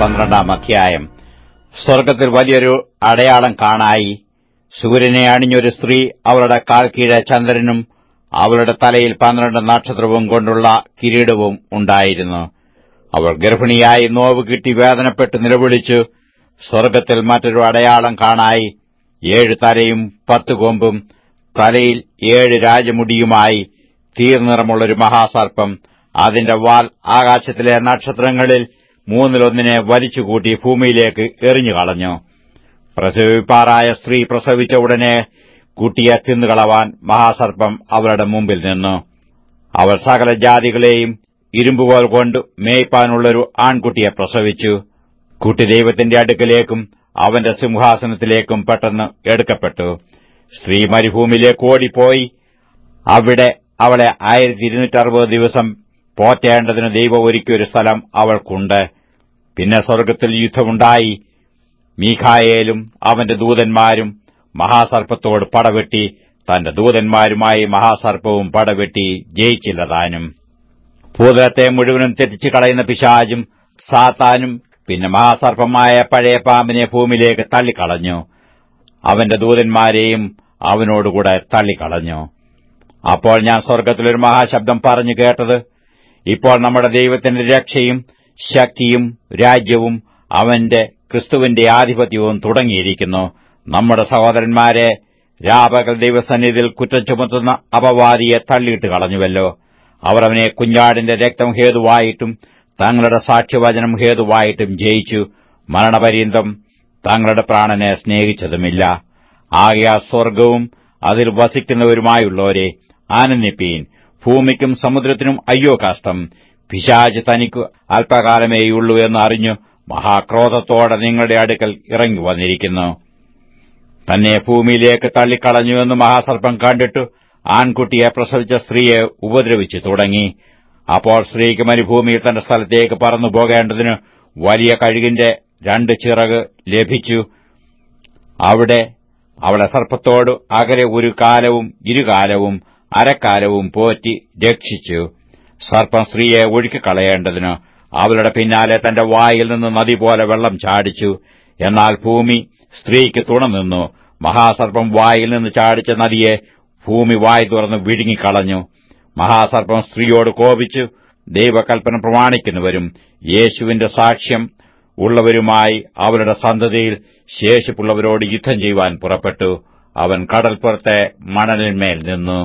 പന്ത്രണ്ടാം അധ്യായം സ്വർഗത്തിൽ വലിയൊരു അടയാളം കാണായി സൂര്യനെ അണിഞ്ഞൊരു സ്ത്രീ അവളുടെ കാൽക്കീഴ ചന്ദ്രനും അവളുടെ തലയിൽ പന്ത്രണ്ട് നക്ഷത്രവും കൊണ്ടുള്ള കിരീടവും ഉണ്ടായിരുന്നു അവൾ ഗർഭിണിയായി നോവ് കിട്ടി വേദനപ്പെട്ട് നിലവിളിച്ചു സ്വർഗത്തിൽ മറ്റൊരു അടയാളം കാണായി ഏഴ് തലയും പത്ത് കൊമ്പും തലയിൽ ഏഴ് രാജമുടിയുമായി തീർനിറമുള്ളൊരു മഹാസർപ്പം അതിന്റെ വാൽ ആകാശത്തിലെ നക്ഷത്രങ്ങളിൽ മൂന്നിലൊന്നിനെ വലിച്ചുകൂട്ടി ഭൂമിയിലേക്ക് എറിഞ്ഞുകളഞ്ഞു പ്രസവിപ്പാറായ സ്ത്രീ പ്രസവിച്ച ഉടനെ കുട്ടിയെ തിന്നുകളവാൻ മഹാസർപ്പം അവരുടെ മുമ്പിൽ നിന്നു അവർ സകല ജാതികളെയും ഇരുമ്പുകോൽ കൊണ്ട് മേയ്പ്പാനുള്ളൊരു ആൺകുട്ടിയെ പ്രസവിച്ചു കുട്ടി ദൈവത്തിന്റെ അടുക്കലേക്കും അവന്റെ സിംഹാസനത്തിലേക്കും പെട്ടെന്ന് എടുക്കപ്പെട്ടു സ്ത്രീ മരുഭൂമിയിലേക്ക് ഓടിപ്പോയി അവിടെ അവളെ ആയിരത്തി ഇരുന്നൂറ്ററുപത് ദിവസം പോറ്റേണ്ടതിന് ദൈവം ഒരുക്കിയൊരു സ്ഥലം അവൾക്കുണ്ട് പിന്നെ സ്വർഗത്തിൽ യുദ്ധമുണ്ടായി മീഖായേലും അവന്റെ ദൂതന്മാരും മഹാസർപ്പത്തോട് പടവെട്ടി തന്റെ ദൂതന്മാരുമായി മഹാസർപ്പവും പടവെട്ടി ജയിച്ചില്ല താനും ഭൂതലത്തെ മുഴുവനും തെറ്റിച്ചു കളയുന്ന പിശാചും സാത്താനും പിന്നെ മഹാസർപ്പമായ പഴയ പാമ്പിനെ ഭൂമിയിലേക്ക് തള്ളിക്കളഞ്ഞു അവന്റെ ദൂതന്മാരെയും അവനോടുകൂടെ തള്ളിക്കളഞ്ഞു അപ്പോൾ ഞാൻ സ്വർഗത്തിലൊരു മഹാശബ്ദം പറഞ്ഞു കേട്ടത് ഇപ്പോൾ നമ്മുടെ ദൈവത്തിന്റെ രക്ഷയും ശക്തിയും രാജ്യവും അവന്റെ ക്രിസ്തുവിന്റെ ആധിപത്യവും തുടങ്ങിയിരിക്കുന്നു നമ്മുടെ സഹോദരന്മാരെ രാപകൽ ദൈവസന്നിധിയിൽ കുറ്റം ചുമത്തുന്ന അപവാദിയെ തള്ളിയിട്ട് കളഞ്ഞുവല്ലോ അവർ അവനെ കുഞ്ഞാടിന്റെ രക്തം ഹേതുവായിട്ടും തങ്ങളുടെ സാക്ഷ്യവചനം ഹേതുവായിട്ടും ജയിച്ചു മരണപര്യന്തം തങ്ങളുടെ പ്രാണനെ സ്നേഹിച്ചതുമില്ല ആകെ സ്വർഗവും അതിൽ വസിക്കുന്നവരുമായുള്ളവരെ ആനന്ദിപ്പീൻ ഭൂമിക്കും സമുദ്രത്തിനും അയ്യോ കാഷ്ടം പിശാജ് തനിക്ക് അല്പകാലമേയുള്ളൂ എന്നറിഞ്ഞു മഹാക്രോധത്തോടെ നിങ്ങളുടെ അടുക്കൽ ഇറങ്ങി വന്നിരിക്കുന്നു തന്നെ ഭൂമിയിലേക്ക് തള്ളിക്കളഞ്ഞുവെന്ന് മഹാസർപ്പം കണ്ടിട്ടു ആൺകുട്ടിയെ പ്രസവിച്ച സ്ത്രീയെ ഉപദ്രവിച്ചു തുടങ്ങി അപ്പോൾ സ്ത്രീക്ക് മരുഭൂമിയിൽ തന്റെ സ്ഥലത്തേക്ക് പറന്നു പോകേണ്ടതിന് വലിയ കഴുകിന്റെ രണ്ട് ചിറക് ലഭിച്ചു അവിടെ അവളെ സർപ്പത്തോട് അകലെ ഒരു കാലവും ഇരുകാലവും അരക്കാലവും പോറ്റി രക്ഷിച്ചു സർപ്പം സ്ത്രീയെ ഒഴുക്കിക്കളയേണ്ടതിന് അവളുടെ പിന്നാലെ തന്റെ വായിൽ നിന്ന് നദി പോലെ വെള്ളം ചാടിച്ചു എന്നാൽ ഭൂമി സ്ത്രീക്ക് തുണനിന്നു മഹാസർപ്പം വായിൽ നിന്ന് ചാടിച്ച നദിയെ ഭൂമി വായി തുറന്ന് വിഴുങ്ങിക്കളഞ്ഞു മഹാസർപ്പം സ്ത്രീയോട് കോപിച്ചു ദൈവകൽപ്പന പ്രമാണിക്കുന്നവരും യേശുവിന്റെ സാക്ഷ്യം ഉള്ളവരുമായി അവരുടെ സന്തതിയിൽ ശേഷിപ്പുള്ളവരോട് യുദ്ധം ചെയ്യുവാൻ പുറപ്പെട്ടു അവൻ കടൽപ്പുറത്തെ മണലിന്മേൽ നിന്നു